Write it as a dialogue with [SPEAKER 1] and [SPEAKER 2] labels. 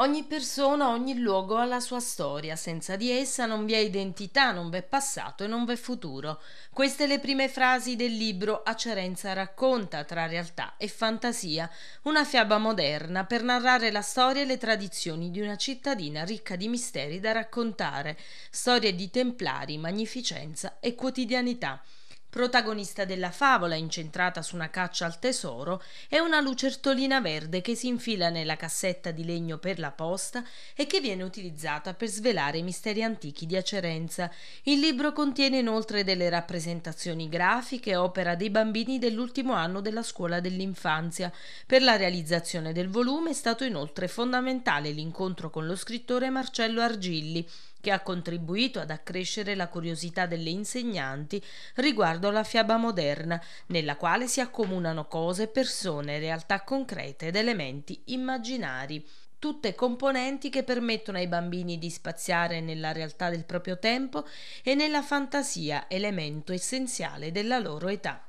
[SPEAKER 1] Ogni persona, ogni luogo ha la sua storia, senza di essa non vi è identità, non v'è passato e non v'è futuro. Queste le prime frasi del libro Acerenza racconta tra realtà e fantasia, una fiaba moderna per narrare la storia e le tradizioni di una cittadina ricca di misteri da raccontare, storie di templari, magnificenza e quotidianità. Protagonista della favola, incentrata su una caccia al tesoro, è una lucertolina verde che si infila nella cassetta di legno per la posta e che viene utilizzata per svelare i misteri antichi di Acerenza. Il libro contiene inoltre delle rappresentazioni grafiche opera dei bambini dell'ultimo anno della scuola dell'infanzia. Per la realizzazione del volume è stato inoltre fondamentale l'incontro con lo scrittore Marcello Argilli, che ha contribuito ad accrescere la curiosità delle insegnanti riguardo alla fiaba moderna, nella quale si accomunano cose, persone, realtà concrete ed elementi immaginari tutte componenti che permettono ai bambini di spaziare nella realtà del proprio tempo e nella fantasia, elemento essenziale della loro età.